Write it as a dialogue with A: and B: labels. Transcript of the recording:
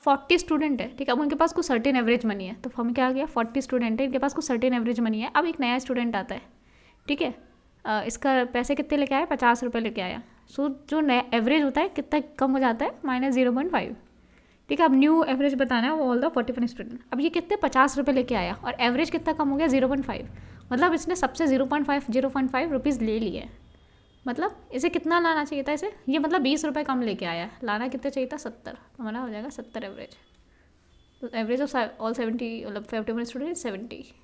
A: forty student है ठीक है अब उनके पास कुछ सर्टेन एवरेज मनी है तो फॉर्म क्या आ गया फोर्टी स्टूडेंट है इनके पास कुछ सर्टेन एवरेज मनी है अब एक नया स्टूडेंट आता है ठीक है इसका पैसे कितने लेके आया पचास रुपये लेके आया सो so, जो नया एवरेज होता है कितना कम हो जाता है माइनस जीरो पॉइंट फाइव ठीक है अब न्यू एवरेज बताना है all the forty five student अब ये कितने पचास रुपये लेके आया और एवरेज कितना कम हो गया जीरो पॉइंट फाइव मतलब इसने सबसे zero point five zero point five rupees ले लिए मतलब इसे कितना लाना चाहिए था इसे ये मतलब बीस रुपये कम लेके आया है लाना कितना चाहिए था सत्तर हमारा हो जाएगा सत्तर एवरेज तो एवरेज ऑफ ऑल सेवेंटी मतलब फिफ्टी वन स्टूडेंट सेवेंटी